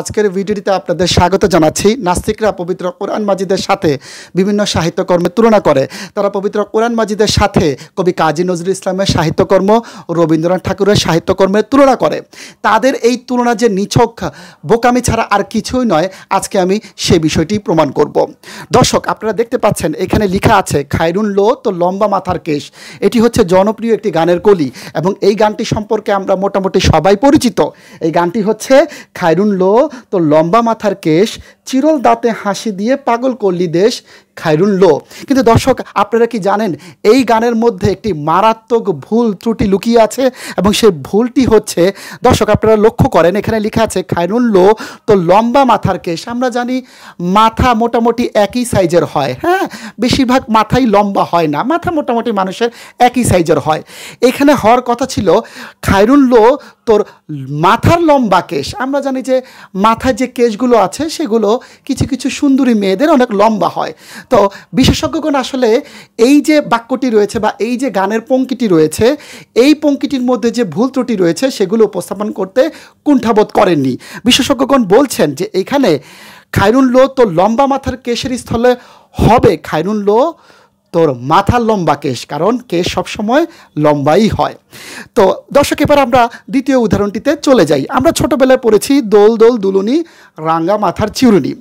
আজকের ভিডিওটিতে আপনাদের স্বাগত জানাচ্ছি নাস্তিকরা পবিত্র কোরআন মাজিদের সাথে বিভিন্ন সাহিত্যকর্মের তুলনা করে তারা পবিত্র কোরআন মাজিদের সাথে কবি কাজী নজরুল ইসলামের সাহিত্যকর্ম রবীন্দ্রনাথ ঠাকুরের সাহিত্যকর্মের তুলনা করে তাদের এই তুলনা যে নিছক বোকামি ছাড়া আর কিছুই নয় আজকে আমি সে বিষয়টি প্রমাণ করব দর্শক আপনারা দেখতে পাচ্ছেন এখানে লেখা আছে খায়রুন লো তো লম্বা মাথার কেশ এটি হচ্ছে জনপ্রিয় একটি গানের কলি এবং এই গানটি সম্পর্কে আমরা মোটামুটি সবাই পরিচিত এই গানটি হচ্ছে খায়রুন লো তো লম্বা মাথার কেশ চিরল দাঁতে হাসি দিয়ে পাগল করলি দেশ খাইরুল লো কিন্তু দর্শক আপনারা কি জানেন এই গানের মধ্যে একটি মারাত্মক ভুল ত্রুটি লুকিয়ে আছে এবং সেই ভুলটি হচ্ছে দর্শক আপনারা লক্ষ্য করেন এখানে লেখা আছে খাইরুল লো তো লম্বা মাথার কেশ আমরা জানি মাথা মোটামুটি একই সাইজের হয় হ্যাঁ বেশিরভাগ মাথাই লম্বা হয় না মাথা মোটামুটি মানুষের একই সাইজের হয় এখানে হওয়ার কথা ছিল খাইরুল লো তোর মাথার লম্বা কেশ আমরা জানি যে মাথায় যে কেশগুলো আছে সেগুলো কিছু কিছু সুন্দরী মেয়েদের অনেক লম্বা হয় তো বিশেষজ্ঞগণ আসলে এই যে বাক্যটি রয়েছে বা এই যে গানের পঙ্কিটি রয়েছে এই পঙ্কিটির মধ্যে যে ভুল ত্রুটি রয়েছে সেগুলো উপস্থাপন করতে কুণ্ঠাবোধ করেননি বিশেষজ্ঞগণ বলছেন যে এখানে খায়রুল লো তো লম্বা মাথার কেশের স্থলে হবে খায়রুল লো তোর মাথা লম্বা কেশ কারণ কেশ সবসময় লম্বাই হয় তো দর্শক এবার আমরা দ্বিতীয় উদাহরণটিতে চলে যাই আমরা ছোটোবেলায় পড়েছি দোল দোল দুলুনি রাঙ্গা মাথার চিরুনি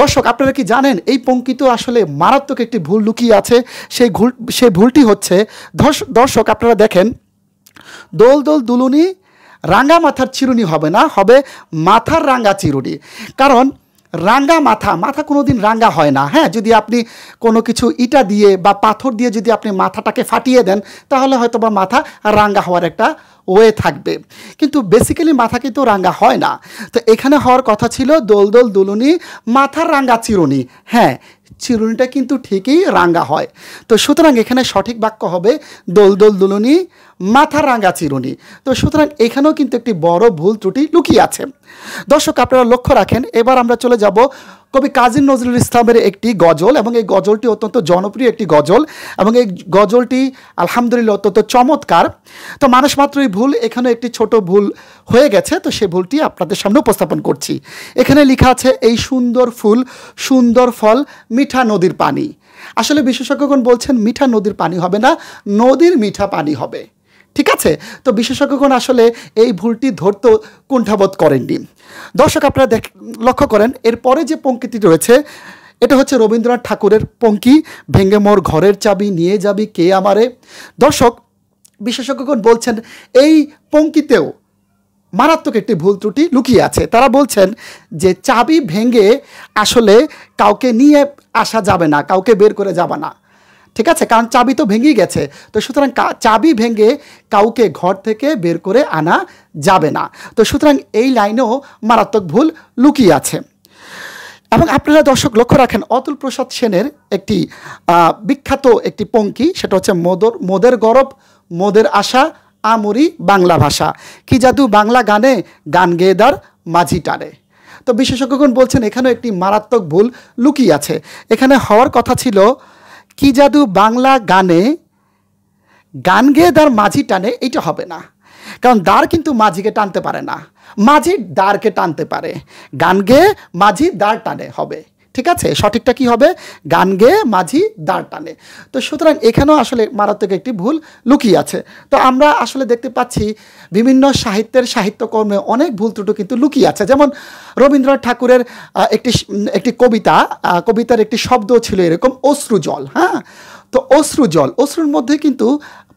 দর্শক আপনারা কি জানেন এই পঙ্কিত আসলে মারাত্মক একটি ভুল লুকিয়ে আছে সেই ভুল সেই ভুলটি হচ্ছে দর্শক আপনারা দেখেন দোল দোল দুলুনি রাঙ্গা মাথার চিরুনি হবে না হবে মাথার রাঙ্গা চিরুনি কারণ রাঙ্গা মাথা মাথা কোনো দিন রাঙ্গা হয় না হ্যাঁ যদি আপনি কোনো কিছু ইটা দিয়ে বা পাথর দিয়ে যদি আপনি মাথাটাকে ফাটিয়ে দেন তাহলে হয়তো বা মাথা রাঙ্গা হওয়ার একটা ওয়ে থাকবে কিন্তু বেসিক্যালি মাথা কিন্তু রাঙ্গা হয় না তো এখানে হওয়ার কথা ছিল দোল দোল দুলুনি মাথার রাঙ্গা চিরুনি হ্যাঁ চিরুনিটা কিন্তু ঠিকই রাঙ্গা হয় তো সুতরাং এখানে সঠিক বাক্য হবে দোল দোল দুলুনি মাথা রাঙ্গা চিরুনি তো সুতরাং এখানেও কিন্তু একটি বড় ভুল ত্রুটি লুকিয়ে আছে দর্শক আপনারা লক্ষ্য রাখেন এবার আমরা চলে যাব কবি কাজী নজরুল ইসলামের একটি গজল এবং এই গজলটি অত্যন্ত জনপ্রিয় একটি গজল এবং এই গজলটি আলহামদুলিল্লাহ অত্যন্ত চমৎকার তো মানুষ মাত্রই ভুল এখানেও একটি ছোট ভুল হয়ে গেছে তো সে ভুলটি আপনাদের সামনে উপস্থাপন করছি এখানে লেখা আছে এই সুন্দর ফুল সুন্দর ফল মিঠা নদীর পানি আসলে বিশেষজ্ঞগণ বলছেন মিঠা নদীর পানি হবে না নদীর মিঠা পানি হবে ঠিক আছে তো বিশেষজ্ঞগণ আসলে এই ভুলটি ধরতে কুণ্ঠাবোধ করেননি দর্শক আপনারা দেখ লক্ষ্য করেন এরপরে যে পঙ্ক্তিটি রয়েছে এটা হচ্ছে রবীন্দ্রনাথ ঠাকুরের পঙ্কি ভেঙ্গে মোর ঘরের চাবি নিয়ে যাবি কে আমারে দর্শক বিশেষজ্ঞগণ বলছেন এই পঙ্কিতেও মারাত্মক একটি ভুল ত্রুটি লুকিয়ে আছে তারা বলছেন যে চাবি ভেঙে আসলে কাউকে নিয়ে আসা যাবে না কাউকে বের করে যাবে না ঠিক আছে কারণ চাবি তো ভেঙেই গেছে তো সুতরাং চাবি ভেঙে কাউকে ঘর থেকে বের করে আনা যাবে না তো সুতরাং এই লাইনেও মারাত্মক ভুল লুকিয়ে আছে এবং আপনারা দর্শক লক্ষ্য রাখেন অতুল প্রসাদ সেনের একটি বিখ্যাত একটি পঙ্কি সেটা হচ্ছে মোদর মোদের গরব মোদের আশা আমরি বাংলা ভাষা কি জাদু বাংলা গানে গান গেয়ে দার মাঝি টানে তো বিশেষজ্ঞগণ বলছেন এখানেও একটি মারাত্মক ভুল লুকিয়ে আছে এখানে হওয়ার কথা ছিল কি জাদু বাংলা গানে গান গেয়ে দার মাঝি টানে এটা হবে না কারণ দ্বার কিন্তু মাঝিকে টানতে পারে না মাঝি দ্বারকে টানতে পারে গান গেয়ে মাঝি দ্বার টানে হবে ঠিক আছে সঠিকটা কি হবে গান গেয়ে মাঝি দাঁড় টানে তো সুতরাং এখানেও আসলে মারাত্মক একটি ভুল লুকিয়ে আছে তো আমরা আসলে দেখতে পাচ্ছি বিভিন্ন সাহিত্যের সাহিত্যকর্মে অনেক ভুল ত্রুটু কিন্তু লুকিয়ে আছে যেমন রবীন্দ্রনাথ ঠাকুরের একটি একটি কবিতা কবিতার একটি শব্দ ছিল এরকম অশ্রু জল হ্যাঁ তো অশ্রু জল অশ্রুর মধ্যে কিন্তু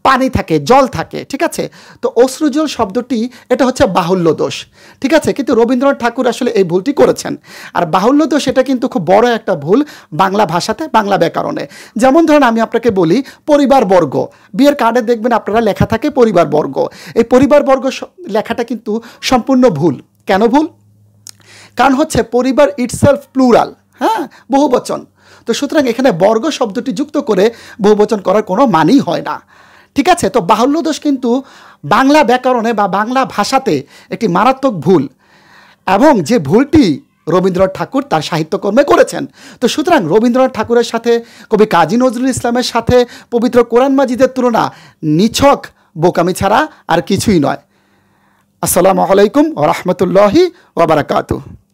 পানি থাকে জল থাকে ঠিক আছে তো অশ্রুজল শব্দটি এটা হচ্ছে বাহুল্য দোষ ঠিক আছে কিন্তু রবীন্দ্রনাথ ঠাকুর আসলে এই ভুলটি করেছেন আর বাহুল্য দোষ এটা কিন্তু খুব বড় একটা ভুল বাংলা ভাষাতে বাংলা ব্যাকরণে যেমন ধরেন আমি আপনাকে বলি পরিবারবর্গ বিয়ের কার্ডে দেখবেন আপনারা লেখা থাকে পরিবারবর্গ এই পরিবারবর্গ লেখাটা কিন্তু সম্পূর্ণ ভুল কেন ভুল কারণ হচ্ছে পরিবার ইটসেলফ প্লুরাল হ্যাঁ বহুবচন তো সুতরাং এখানে বর্গ শব্দটি যুক্ত করে বহুবচন করার কোনো মানই হয় না ঠিক আছে তো বাহুল্য দোষ কিন্তু বাংলা ব্যাকরণে বা বাংলা ভাষাতে একটি মারাত্মক ভুল এবং যে ভুলটি রবীন্দ্রনাথ ঠাকুর তার সাহিত্যকর্মে করেছেন তো সুতরাং রবীন্দ্রনাথ ঠাকুরের সাথে কবি কাজী নজরুল ইসলামের সাথে পবিত্র কোরআন মাজিদের তুলনা নিছক বোকামি ছাড়া আর কিছুই নয় আসসালামু আলাইকুম রহমতুল্লাহি ওবরাকাতু